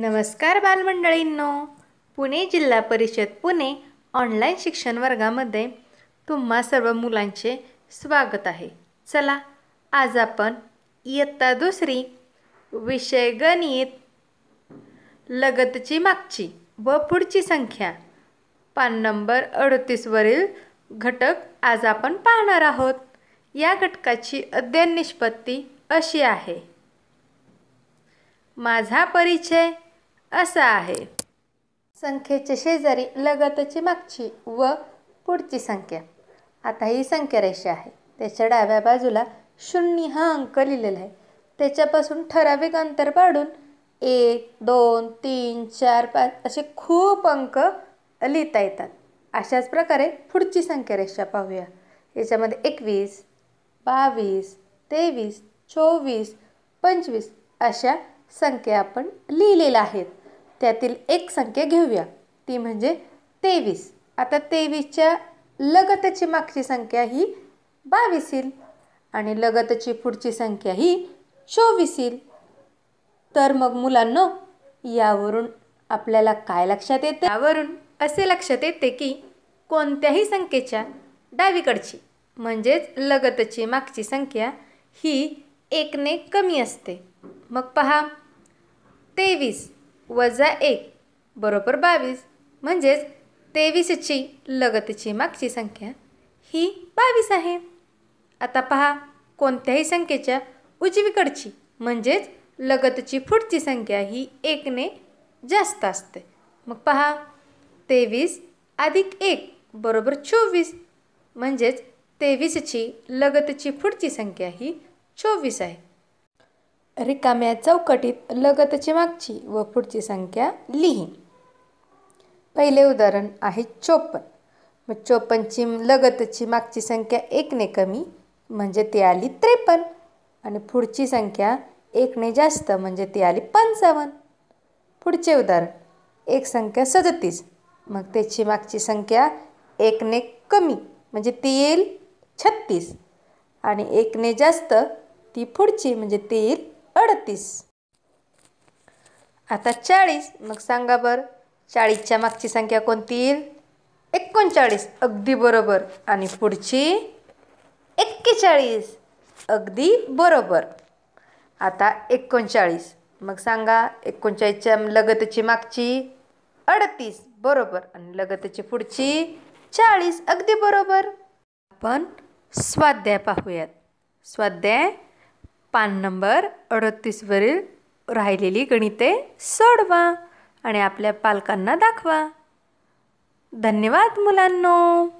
नमस्कार बालमंडळींनो पुणे जिल्हा परिषद पुणे ऑनलाईन शिक्षण वर्गामध्ये तुम्हा सर्व मुलांचे स्वागत आहे चला आज आपण इयत्ता दुसरी विषय गणित लगतची मागची व पुढची संख्या पान नंबर अडतीसवरील घटक आज आपण पाहणार आहोत या घटकाची अध्ययन निष्पत्ती अशी आहे माझा परिचय असा आहे संख्येच्या शेजारी लगतची मागची व पुढची संख्या आता ही संख्या रेषा आहे त्याच्या डाव्या बाजूला शून्य हा अंक लिहिलेला आहे त्याच्यापासून ठराविक अंतर पाडून एक दोन तीन चार पाच असे खूप अंक लिहिता येतात अशाच प्रकारे पुढची संख्या रेषा पाहूया याच्यामध्ये एकवीस बावीस तेवीस चोवीस पंचवीस अशा संख्या आपण लिहिलेल्या आहेत त्यातील एक संख्या घेऊया ती म्हणजे तेवीस आता तेवीसच्या लगतची मागची संख्या ही बावीस येईल आणि लगतची पुढची संख्या ही चोवीस येईल तर मग मुलांनो यावरून आपल्याला काय लक्षात येते यावरून असे लक्षात येते की कोणत्याही संख्येच्या डावीकडची म्हणजेच लगतची मागची संख्या ही एकने कमी असते मग पहा तेवीस वजा एक बरोबर बावीस म्हणजेच तेवीसची लगतची मागची संख्या ही बावीस आहे आता पहा कोणत्याही संख्येच्या उजवीकडची म्हणजेच लगतची पुढची संख्या ही एकने जास्त असते मग पहा तेवीस अधिक एक बरोबर चोवीस म्हणजेच तेवीसची लगतची पुढची संख्या ही चोवीस आहे रिकाम्या चौकटीत लगतची मागची व पुढची संख्या लिही पहिले उदाहरण आहे चोपन्न मग चोपन्नची लगतची मागची संख्या एकने कमी म्हणजे ती आली त्रेपन्न आणि पुढची संख्या एकने जास्त म्हणजे ती आली पंचावन्न पुढचे उदाहरण एक संख्या सदतीस मग त्याची मागची संख्या एकने कमी म्हणजे ती येईल छत्तीस आणि एकने जास्त ती पुढची म्हणजे ती येईल अडतीस आता चाळीस मग सांगा बरं चाळीसच्या मागची संख्या कोणती येईल एकोणचाळीस अगदी बरोबर आणि पुढची एक्केचाळीस अगदी बरोबर आता एकोणचाळीस मग सांगा एकोणचाळीसच्या लगतची मागची अडतीस बरोबर आणि लगतची पुढची चाळीस अगदी बरोबर आपण स्वाध्याय पाहूयात स्वाध्याय पान नंबर अडतीसवरील राहिलेली गणिते सोडवा आणि आपल्या पालकांना दाखवा धन्यवाद मुलांनो